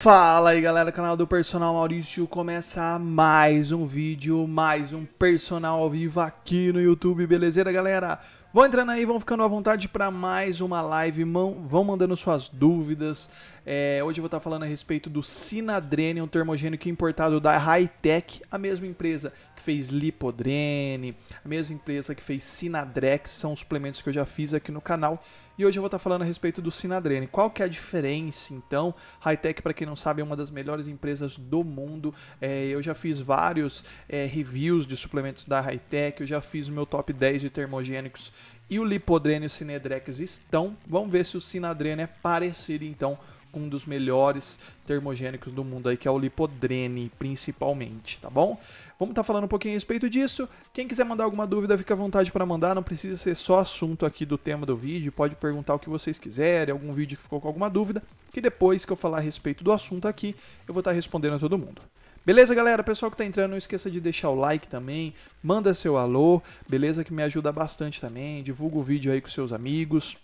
Fala aí galera, canal do Personal Maurício começa mais um vídeo, mais um Personal ao vivo aqui no YouTube, beleza galera? Vão entrando aí, vão ficando à vontade para mais uma live, vão mandando suas dúvidas. É, hoje eu vou estar tá falando a respeito do Sinadrene, um termogênico é importado da Hightech, a mesma empresa que fez Lipodrene, a mesma empresa que fez Sinadrex, são os suplementos que eu já fiz aqui no canal. E hoje eu vou estar tá falando a respeito do Sinadrene. Qual que é a diferença, então? Hightech, para quem não sabe, é uma das melhores empresas do mundo. É, eu já fiz vários é, reviews de suplementos da Hightech, eu já fiz o meu top 10 de termogênicos e o Lipodrene e o Sinadrex estão. Vamos ver se o Sinadrene é parecido, então, um dos melhores termogênicos do mundo aí, que é o Lipodrene, principalmente, tá bom? Vamos estar tá falando um pouquinho a respeito disso. Quem quiser mandar alguma dúvida, fica à vontade para mandar. Não precisa ser só assunto aqui do tema do vídeo. Pode perguntar o que vocês quiserem, algum vídeo que ficou com alguma dúvida, que depois que eu falar a respeito do assunto aqui, eu vou estar tá respondendo a todo mundo. Beleza, galera? Pessoal que tá entrando, não esqueça de deixar o like também, manda seu alô, beleza? Que me ajuda bastante também, divulga o vídeo aí com seus amigos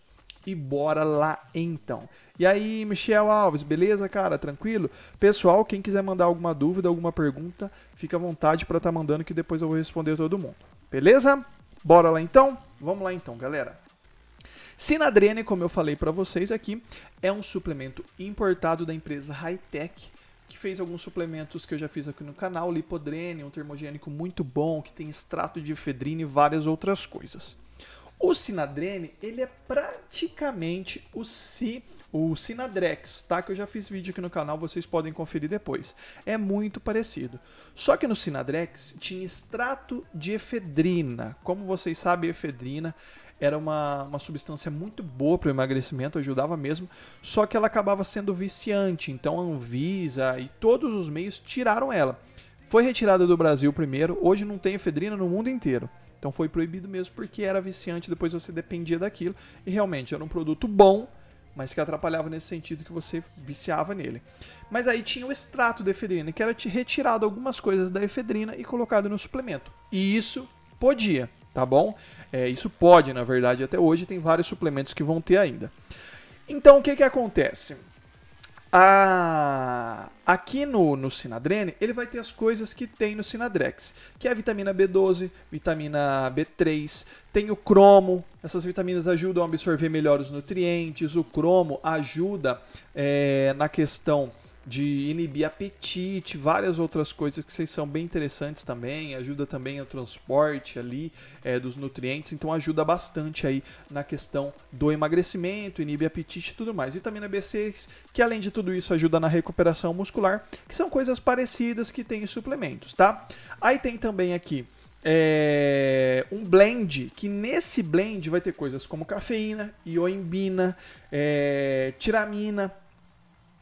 e bora lá então. E aí, Michel Alves, beleza, cara? Tranquilo? Pessoal, quem quiser mandar alguma dúvida, alguma pergunta, fica à vontade para estar tá mandando que depois eu vou responder todo mundo. Beleza? Bora lá então? Vamos lá então, galera. Sinadrene, como eu falei para vocês aqui, é um suplemento importado da empresa Hightech que fez alguns suplementos que eu já fiz aqui no canal, Lipodrene, um termogênico muito bom que tem extrato de efedrina e várias outras coisas. O Sinadrene, ele é praticamente o Si o Sinadrex, tá? Que eu já fiz vídeo aqui no canal, vocês podem conferir depois. É muito parecido. Só que no Sinadrex tinha extrato de efedrina. Como vocês sabem, efedrina era uma, uma substância muito boa para o emagrecimento, ajudava mesmo, só que ela acabava sendo viciante. Então a Anvisa e todos os meios tiraram ela. Foi retirada do Brasil primeiro, hoje não tem efedrina no mundo inteiro. Então foi proibido mesmo porque era viciante, depois você dependia daquilo. E realmente era um produto bom, mas que atrapalhava nesse sentido que você viciava nele. Mas aí tinha o extrato da efedrina, que era retirado algumas coisas da efedrina e colocado no suplemento. E isso podia, tá bom? É, isso pode, na verdade, até hoje tem vários suplementos que vão ter ainda. Então o que, que acontece? A... Aqui no, no Sinadrene, ele vai ter as coisas que tem no Sinadrex, que é a vitamina B12, vitamina B3, tem o cromo, essas vitaminas ajudam a absorver melhor os nutrientes, o cromo ajuda é, na questão de inibir apetite, várias outras coisas que são bem interessantes também, ajuda também ao transporte ali é, dos nutrientes, então ajuda bastante aí na questão do emagrecimento, inibe apetite e tudo mais. Vitamina B6, que além de tudo isso ajuda na recuperação muscular, que são coisas parecidas que tem em suplementos, tá? Aí tem também aqui é, um blend, que nesse blend vai ter coisas como cafeína, ioimbina, é, tiramina,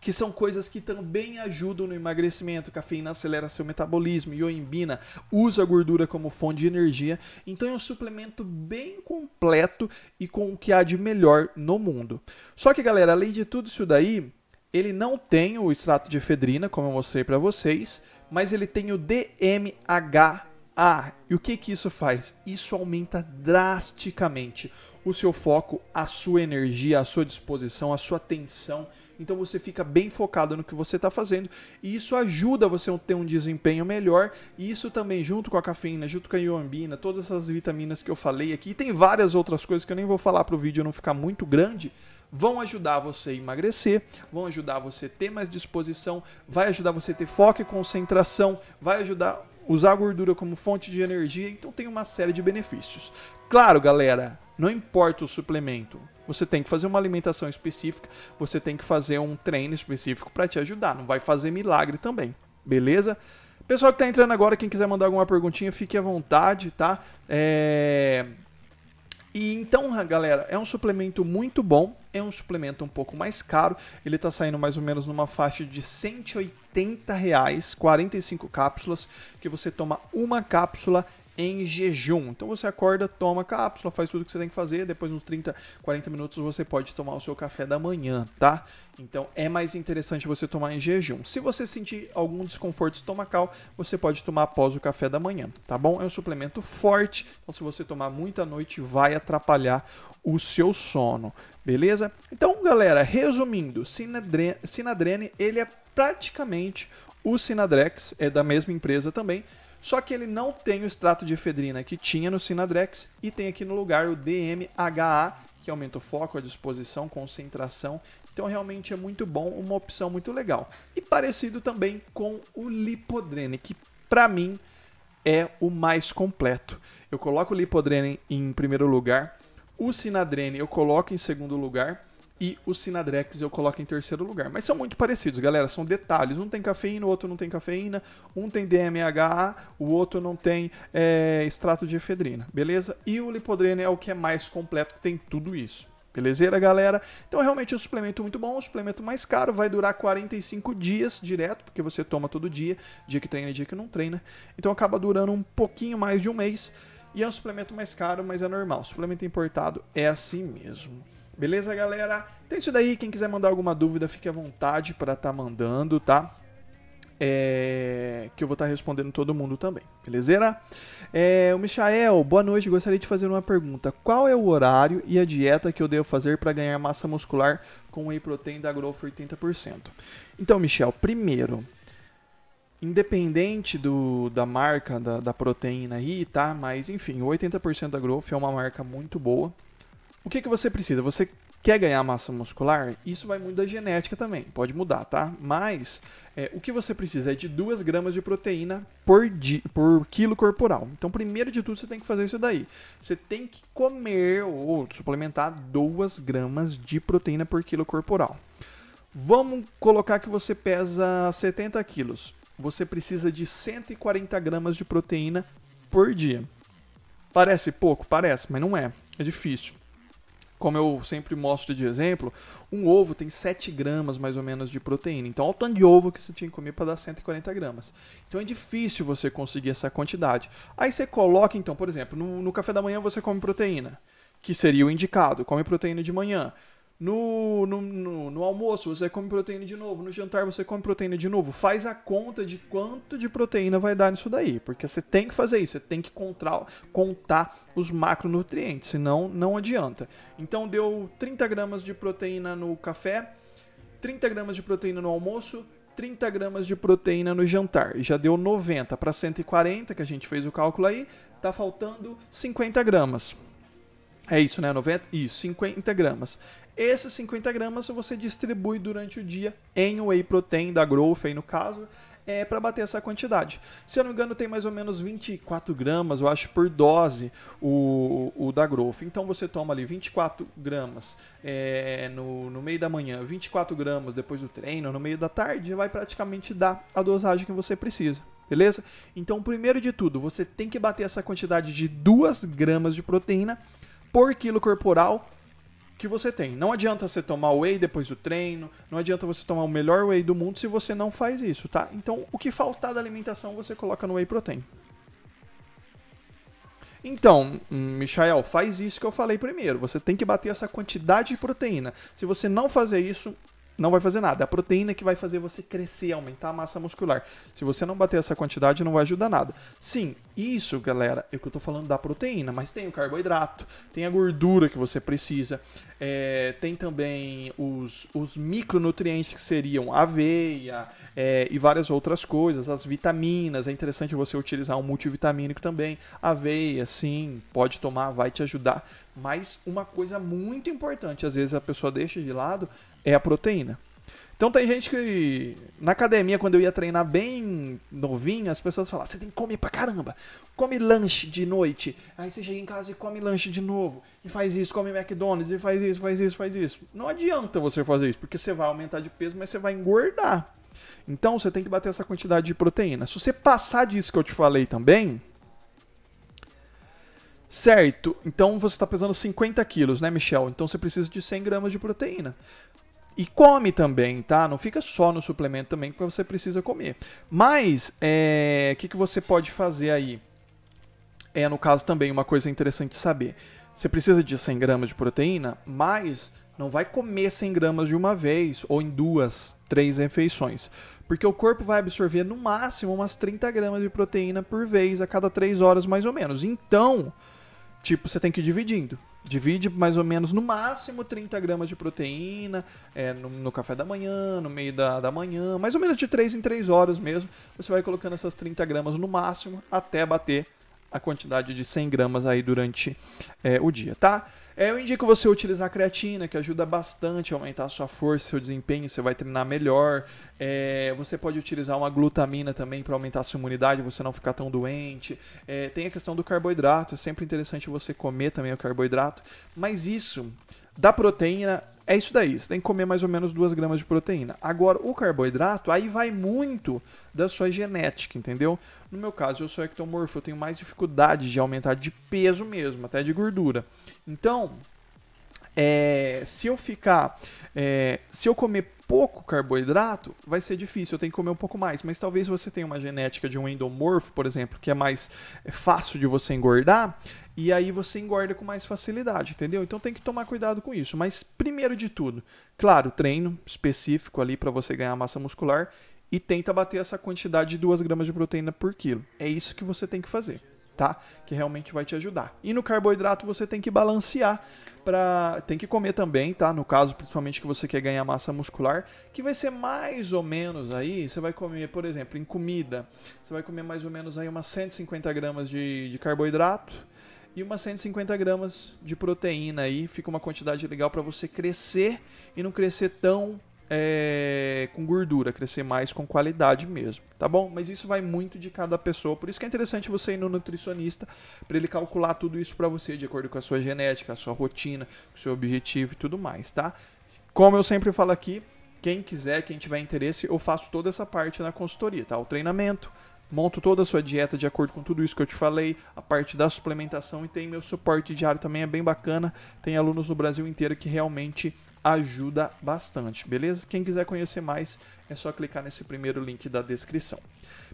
que são coisas que também ajudam no emagrecimento. Cafeína acelera seu metabolismo, ioimbina usa a gordura como fonte de energia. Então é um suplemento bem completo e com o que há de melhor no mundo. Só que, galera, além de tudo isso daí, ele não tem o extrato de efedrina, como eu mostrei para vocês, mas ele tem o DMH ah, e o que que isso faz? Isso aumenta drasticamente o seu foco, a sua energia, a sua disposição, a sua atenção. Então você fica bem focado no que você está fazendo e isso ajuda você a ter um desempenho melhor. E isso também, junto com a cafeína, junto com a iombina, todas essas vitaminas que eu falei aqui, e tem várias outras coisas que eu nem vou falar para o vídeo não ficar muito grande, vão ajudar você a emagrecer, vão ajudar você a ter mais disposição, vai ajudar você a ter foco e concentração, vai ajudar usar a gordura como fonte de energia, então tem uma série de benefícios. Claro, galera, não importa o suplemento. Você tem que fazer uma alimentação específica, você tem que fazer um treino específico para te ajudar, não vai fazer milagre também, beleza? Pessoal que está entrando agora, quem quiser mandar alguma perguntinha, fique à vontade, tá? É... E então, galera, é um suplemento muito bom, é um suplemento um pouco mais caro, ele está saindo mais ou menos numa faixa de 180 reais, 45 cápsulas, que você toma uma cápsula em jejum. Então você acorda, toma cápsula, faz tudo o que você tem que fazer, depois uns 30, 40 minutos você pode tomar o seu café da manhã, tá? Então é mais interessante você tomar em jejum. Se você sentir algum desconforto estomacal, você pode tomar após o café da manhã, tá bom? É um suplemento forte, então se você tomar muita noite vai atrapalhar o seu sono, beleza? Então, galera, resumindo, Sinadrene, Sinadrene ele é praticamente o Sinadrex, é da mesma empresa também, só que ele não tem o extrato de efedrina que tinha no Sinadrex e tem aqui no lugar o DMHA, que aumenta o foco, a disposição, concentração. Então realmente é muito bom, uma opção muito legal. E parecido também com o Lipodrene, que para mim é o mais completo. Eu coloco o Lipodrene em primeiro lugar, o Sinadrene eu coloco em segundo lugar e o Sinadrex eu coloco em terceiro lugar. Mas são muito parecidos, galera, são detalhes. Um tem cafeína, o outro não tem cafeína, um tem DMHA, o outro não tem é, extrato de efedrina, beleza? E o Lipodrene é o que é mais completo, tem tudo isso. Belezeira, galera? Então, realmente, é um suplemento muito bom, um suplemento mais caro, vai durar 45 dias direto, porque você toma todo dia, dia que treina e dia que não treina. Então, acaba durando um pouquinho mais de um mês. E é um suplemento mais caro, mas é normal. Suplemento importado é assim mesmo. Beleza, galera? Então é isso daí. Quem quiser mandar alguma dúvida, fique à vontade para estar tá mandando, tá? É, que eu vou estar tá respondendo todo mundo também, beleza? É, o Michael, boa noite. Gostaria de fazer uma pergunta. Qual é o horário e a dieta que eu devo fazer para ganhar massa muscular com whey protein da Growth 80%? Então, Michel, primeiro, independente do, da marca da, da proteína aí, tá? Mas enfim, 80% da Growth é uma marca muito boa, o que, que você precisa? Você quer ganhar massa muscular? Isso vai muito da genética também, pode mudar, tá? Mas é, o que você precisa é de 2 gramas de proteína por, di, por quilo corporal. Então, primeiro de tudo, você tem que fazer isso daí. Você tem que comer ou suplementar 2 gramas de proteína por quilo corporal. Vamos colocar que você pesa 70 quilos. Você precisa de 140 gramas de proteína por dia. Parece pouco? Parece, mas não é. É difícil como eu sempre mostro de exemplo, um ovo tem 7 gramas mais ou menos de proteína. Então, olha o tanto de ovo que você tinha que comer para dar 140 gramas. Então, é difícil você conseguir essa quantidade. Aí você coloca, então, por exemplo, no, no café da manhã você come proteína, que seria o indicado, come proteína de manhã. No, no, no, no, almoço você come proteína de novo, no jantar você come proteína de novo. Faz a conta de quanto de proteína vai dar nisso daí, porque você tem que fazer isso, você tem que contar, contar os macronutrientes, senão não adianta. Então deu 30 gramas de proteína no café, 30 gramas de proteína no almoço, 30 gramas de proteína no jantar. Já deu 90 para 140, que a gente fez o cálculo aí, tá faltando 50 gramas. É isso, né? 90? Isso, 50 gramas. Esses 50 gramas você distribui durante o dia em whey protein da Growth, aí no caso, é, para bater essa quantidade. Se eu não me engano, tem mais ou menos 24 gramas, eu acho, por dose o, o, da Growth. Então você toma ali 24 gramas é, no, no meio da manhã, 24 gramas depois do treino, no meio da tarde, vai praticamente dar a dosagem que você precisa. Beleza? Então, primeiro de tudo, você tem que bater essa quantidade de 2 gramas de proteína por quilo corporal que você tem. Não adianta você tomar whey depois do treino, não adianta você tomar o melhor whey do mundo se você não faz isso, tá? Então, o que faltar da alimentação você coloca no whey protein. Então, Michael, faz isso que eu falei primeiro. Você tem que bater essa quantidade de proteína. Se você não fazer isso, não vai fazer nada. É a proteína que vai fazer você crescer, aumentar a massa muscular. Se você não bater essa quantidade, não vai ajudar nada. Sim, isso, galera, é o que eu estou falando da proteína, mas tem o carboidrato, tem a gordura que você precisa, é, tem também os, os micronutrientes que seriam aveia é, e várias outras coisas, as vitaminas. É interessante você utilizar um multivitamínico também. Aveia, sim, pode tomar, vai te ajudar. Mas uma coisa muito importante, às vezes a pessoa deixa de lado, é a proteína. Então tem gente que na academia, quando eu ia treinar bem novinho, as pessoas falavam: você tem que comer pra caramba, come lanche de noite. Aí você chega em casa e come lanche de novo, e faz isso, come McDonald's, e faz isso, faz isso, faz isso. Não adianta você fazer isso, porque você vai aumentar de peso, mas você vai engordar. Então você tem que bater essa quantidade de proteína. Se você passar disso que eu te falei também, Certo, então você está pesando 50 quilos, né, Michel? Então você precisa de 100 gramas de proteína. E come também, tá? Não fica só no suplemento também, porque você precisa comer. Mas, o é, que, que você pode fazer aí? É, no caso, também uma coisa interessante saber. Você precisa de 100 gramas de proteína, mas não vai comer 100 gramas de uma vez, ou em duas, três refeições. Porque o corpo vai absorver, no máximo, umas 30 gramas de proteína por vez, a cada três horas, mais ou menos. Então tipo, você tem que ir dividindo. Divide mais ou menos no máximo 30 gramas de proteína é, no, no, café da manhã, no meio da, da manhã, mais ou menos de 3 em 3 horas mesmo. Você vai colocando essas 30 gramas no máximo até bater a quantidade de 100 gramas aí durante é, o dia, tá? Eh, eu indico você utilizar creatina, que ajuda bastante a aumentar a sua força, seu desempenho, você vai treinar melhor. É, você pode utilizar uma glutamina também para aumentar a sua imunidade, você não ficar tão doente. É, tem a questão do carboidrato, é sempre interessante você comer também o carboidrato. Mas isso, da proteína, é isso daí, você tem que comer mais ou menos 2 gramas de proteína. Agora, o carboidrato, aí vai muito da sua genética, entendeu? No meu caso, eu sou ectomorfo, eu tenho mais dificuldade de aumentar de peso mesmo, até de gordura. Então, é, se eu ficar. É, se eu comer pouco carboidrato, vai ser difícil, eu tenho que comer um pouco mais. Mas talvez você tenha uma genética de um endomorfo, por exemplo, que é mais é, fácil de você engordar, e aí você engorda com mais facilidade, entendeu? Então tem que tomar cuidado com isso. Mas primeiro de tudo, claro, treino específico ali para você ganhar massa muscular e tenta bater essa quantidade de 2 gramas de proteína por quilo. É isso que você tem que fazer. Tá? Que realmente vai te ajudar. E no carboidrato você tem que balancear para tem que comer também, tá? No caso, principalmente que você quer ganhar massa muscular, que vai ser mais ou menos aí, você vai comer, por exemplo, em comida, você vai comer mais ou menos aí umas 150 gramas de, de carboidrato, e umas 150 gramas de proteína aí. Fica uma quantidade legal para você crescer e não crescer tão é, com gordura, crescer mais com qualidade mesmo, tá bom? Mas isso vai muito de cada pessoa, por isso que é interessante você ir no nutricionista para ele calcular tudo isso para você de acordo com a sua genética, a sua rotina, o seu objetivo e tudo mais, tá? Como eu sempre falo aqui, quem quiser, quem tiver interesse, eu faço toda essa parte na consultoria, tá? O treinamento, monto toda a sua dieta de acordo com tudo isso que eu te falei, a parte da suplementação e tem meu suporte diário também é bem bacana. Tem alunos no Brasil inteiro que realmente ajuda bastante, beleza? Quem quiser conhecer mais, é só clicar nesse primeiro link da descrição.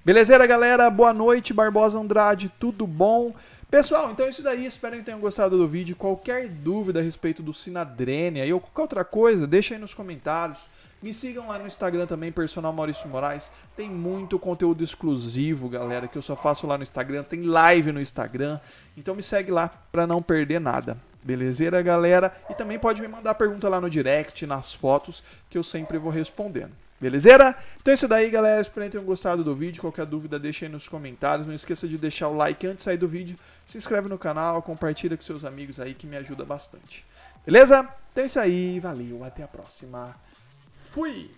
Beleza, galera? Boa noite, Barbosa Andrade, tudo bom? Pessoal, então é isso daí, espero que tenham gostado do vídeo. Qualquer dúvida a respeito do Sinadrenia ou qualquer outra coisa, deixa aí nos comentários. Me sigam lá no Instagram também, personal Maurício Moraes. Tem muito conteúdo exclusivo, galera, que eu só faço lá no Instagram. Tem live no Instagram. Então me segue lá para não perder nada. Belezeira, galera? E também pode me mandar pergunta lá no direct, nas fotos, que eu sempre vou respondendo. Belezeira? Então é isso daí, galera. Espero que tenham gostado do vídeo. Qualquer dúvida, deixa aí nos comentários. Não esqueça de deixar o like antes de sair do vídeo. Se inscreve no canal, compartilha com seus amigos aí, que me ajuda bastante. Beleza? Então é isso aí. Valeu, até a próxima. Fui!